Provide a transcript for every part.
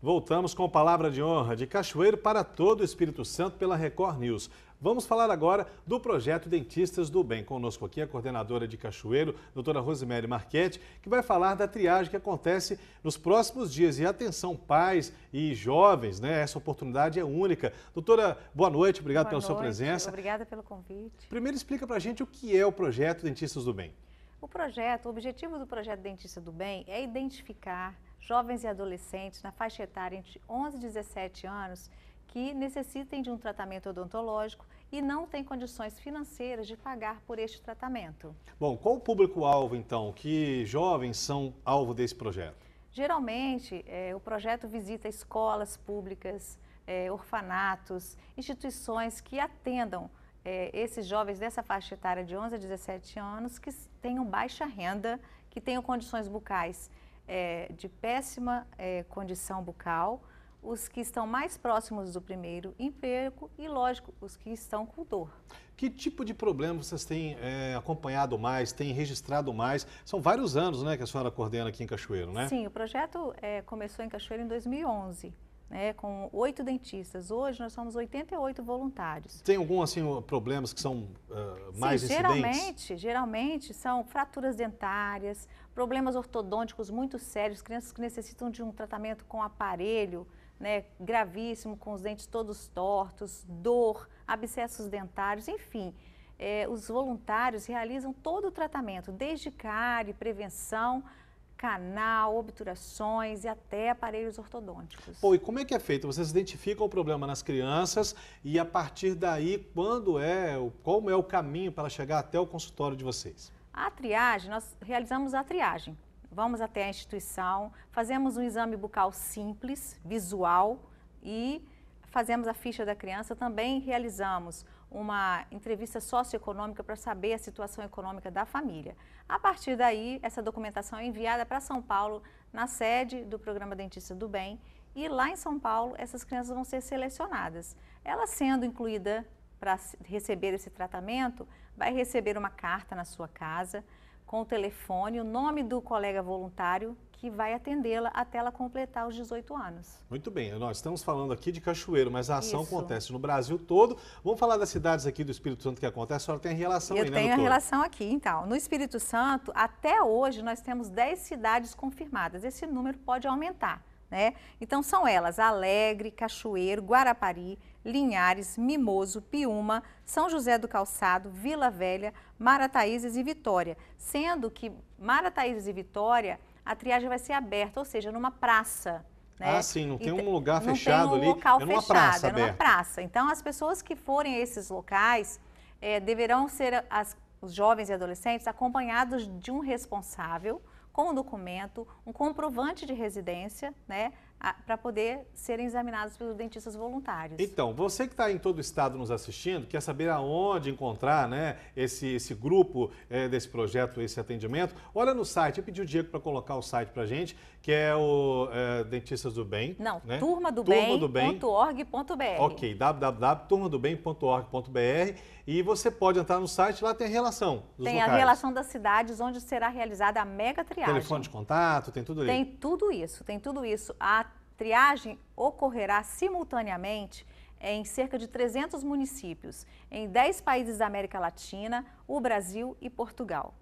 Voltamos com a palavra de honra de Cachoeiro para todo o Espírito Santo pela Record News. Vamos falar agora do projeto Dentistas do Bem. Conosco aqui a coordenadora de Cachoeiro, doutora Rosemary Marchetti, que vai falar da triagem que acontece nos próximos dias. E atenção, pais e jovens, né? Essa oportunidade é única. Doutora, boa noite, obrigado boa pela noite, sua presença. Obrigada pelo convite. Primeiro explica pra gente o que é o projeto Dentistas do Bem. O projeto, o objetivo do projeto Dentista do Bem é identificar jovens e adolescentes na faixa etária entre 11 e 17 anos que necessitem de um tratamento odontológico e não têm condições financeiras de pagar por este tratamento. Bom, qual o público-alvo então? Que jovens são alvo desse projeto? Geralmente, é, o projeto visita escolas públicas, é, orfanatos, instituições que atendam é, esses jovens dessa faixa etária de 11 a 17 anos que tenham baixa renda, que tenham condições bucais é, de péssima é, condição bucal, os que estão mais próximos do primeiro emprego e, lógico, os que estão com dor. Que tipo de problema vocês têm é, acompanhado mais, têm registrado mais? São vários anos né, que a senhora coordena aqui em Cachoeiro, né? Sim, o projeto é, começou em Cachoeiro em 2011 né, com oito dentistas. Hoje nós somos 88 voluntários. Tem algum assim problemas que são uh, mais Sim, incidentes? Geralmente, geralmente são fraturas dentárias, problemas ortodônticos muito sérios, crianças que necessitam de um tratamento com aparelho, né, gravíssimo, com os dentes todos tortos, dor, abscessos dentários, enfim. É, os voluntários realizam todo o tratamento, desde cárie, prevenção, canal, obturações e até aparelhos ortodônticos. Pô, e como é que é feito? Vocês identificam o problema nas crianças e a partir daí, quando é, como é o caminho para chegar até o consultório de vocês? A triagem, nós realizamos a triagem. Vamos até a instituição, fazemos um exame bucal simples, visual e fazemos a ficha da criança. Também realizamos uma entrevista socioeconômica para saber a situação econômica da família. A partir daí, essa documentação é enviada para São Paulo, na sede do programa Dentista do Bem, e lá em São Paulo, essas crianças vão ser selecionadas. Ela sendo incluída para receber esse tratamento, vai receber uma carta na sua casa com o telefone, o nome do colega voluntário que vai atendê-la até ela completar os 18 anos. Muito bem, nós estamos falando aqui de Cachoeiro, mas a ação Isso. acontece no Brasil todo. Vamos falar das cidades aqui do Espírito Santo que acontece, a senhora tem relação Eu aí, né, Eu tenho a relação aqui, então. No Espírito Santo, até hoje, nós temos 10 cidades confirmadas. Esse número pode aumentar, né? Então, são elas Alegre, Cachoeiro, Guarapari, Linhares, Mimoso, Piúma, São José do Calçado, Vila Velha, Marataízes e Vitória. Sendo que Marataízes e Vitória, a triagem vai ser aberta, ou seja, numa praça. Né? Ah, sim, não tem um então, lugar fechado ali. não tem um local ali. Local é numa fechado, praça. É numa praça. Então, as pessoas que forem a esses locais é, deverão ser as, os jovens e adolescentes acompanhados de um responsável com um documento, um comprovante de residência, né? para poder serem examinados pelos dentistas voluntários. Então, você que está em todo o estado nos assistindo, quer saber aonde encontrar né, esse, esse grupo é, desse projeto, esse atendimento, olha no site. Eu pedi o Diego para colocar o site para gente, que é o é, Dentistas do Bem. Não, né? turma do Ok, www.turmadobem.org.br. E você pode entrar no site, lá tem a relação dos Tem locais. a relação das cidades onde será realizada a mega triagem. Telefone de contato, tem tudo isso. Tem tudo isso, tem tudo isso. A triagem ocorrerá simultaneamente em cerca de 300 municípios, em 10 países da América Latina, o Brasil e Portugal.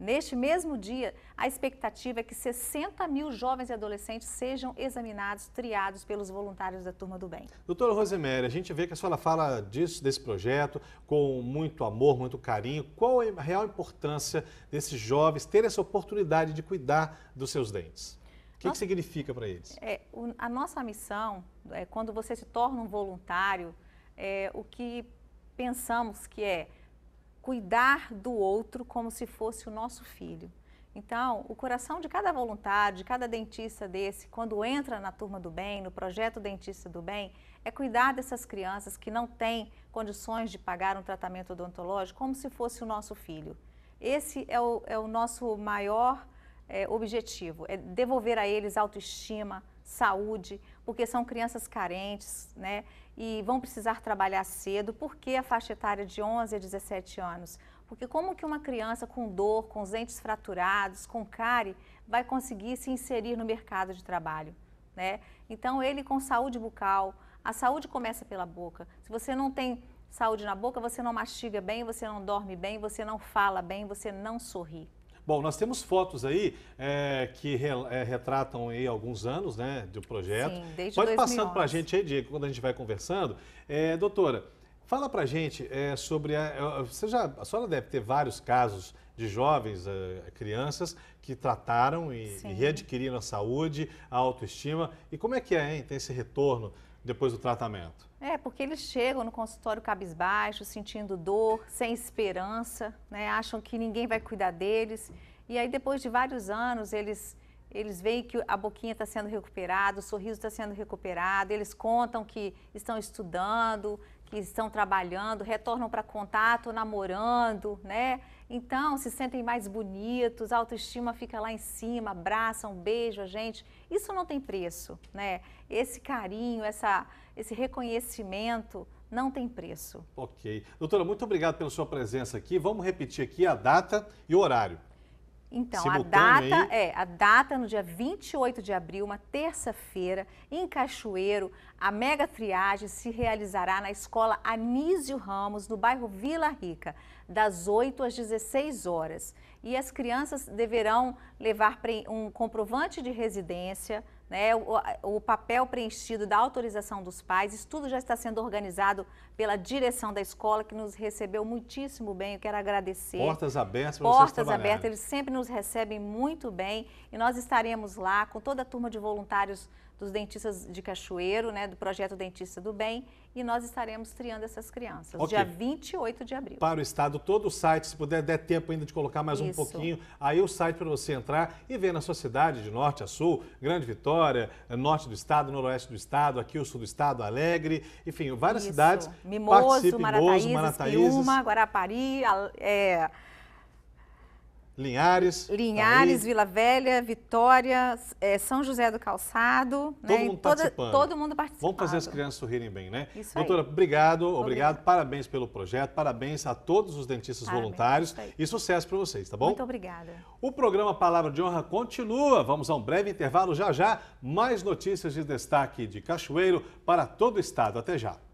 Neste mesmo dia, a expectativa é que 60 mil jovens e adolescentes sejam examinados, triados pelos voluntários da Turma do Bem. Doutora Rosemary, a gente vê que a senhora fala disso, desse projeto, com muito amor, muito carinho. Qual é a real importância desses jovens terem essa oportunidade de cuidar dos seus dentes? O que, que significa para eles? É, o, a nossa missão, é, quando você se torna um voluntário, é, o que pensamos que é cuidar do outro como se fosse o nosso filho. Então, o coração de cada voluntário, de cada dentista desse, quando entra na turma do bem, no projeto Dentista do Bem, é cuidar dessas crianças que não têm condições de pagar um tratamento odontológico como se fosse o nosso filho. Esse é o, é o nosso maior é, objetivo, é devolver a eles autoestima, saúde, porque são crianças carentes, né? E vão precisar trabalhar cedo. Por que a faixa etária de 11 a 17 anos? Porque como que uma criança com dor, com os dentes fraturados, com cárie, vai conseguir se inserir no mercado de trabalho, né? Então, ele com saúde bucal, a saúde começa pela boca. Se você não tem saúde na boca, você não mastiga bem, você não dorme bem, você não fala bem, você não sorri. Bom, nós temos fotos aí é, que re, é, retratam aí alguns anos né, do projeto. Sim, desde Pode 2011. passando para a gente aí, Diego, quando a gente vai conversando. É, doutora, fala para é, a gente é, sobre... você já, a senhora deve ter vários casos de jovens, uh, crianças, que trataram e, e readquiriram a saúde, a autoestima. E como é que é, hein? Tem esse retorno depois do tratamento? É, porque eles chegam no consultório cabisbaixo, sentindo dor, sem esperança, né? acham que ninguém vai cuidar deles. E aí, depois de vários anos, eles, eles veem que a boquinha está sendo recuperada, o sorriso está sendo recuperado, eles contam que estão estudando, que estão trabalhando, retornam para contato, namorando, né? Então, se sentem mais bonitos, a autoestima fica lá em cima, abraçam, beijam a gente. Isso não tem preço, né? Esse carinho, essa, esse reconhecimento não tem preço. Ok. Doutora, muito obrigado pela sua presença aqui. Vamos repetir aqui a data e o horário. Então, a data aí. é a data no dia 28 de abril, uma terça-feira, em Cachoeiro, a mega triagem se realizará na escola Anísio Ramos, no bairro Vila Rica, das 8 às 16 horas. E as crianças deverão levar um comprovante de residência, né, o, o, papel preenchido da autorização dos pais, isso tudo já está sendo organizado pela direção da escola, que nos recebeu muitíssimo bem, eu quero agradecer. Portas abertas para Portas abertas, eles sempre nos recebem muito bem e nós estaremos lá com toda a turma de voluntários dos dentistas de Cachoeiro, né, do projeto Dentista do Bem, e nós estaremos triando essas crianças, okay. dia 28 de abril. Para o estado todo o site, se puder, der tempo ainda de colocar mais Isso. um pouquinho, aí o site para você entrar e ver na sua cidade, de norte a sul, Grande Vitória, norte do estado, noroeste do estado, aqui o sul do estado, Alegre, enfim, várias Isso. cidades. Mimoso, Mimoso Marataízes, Guarapari, é... Linhares. Linhares, tá Vila Velha, Vitória, é, São José do Calçado. Todo né? mundo participando. todo mundo participando. Vamos fazer as crianças sorrirem bem, né? Isso Doutora, obrigado, obrigado, obrigado, Parabéns pelo projeto, parabéns a todos os dentistas parabéns, voluntários e sucesso para vocês, tá bom? Muito obrigada. O programa Palavra de Honra continua. Vamos a um breve intervalo já já. Mais notícias de destaque de Cachoeiro para todo o estado. Até já.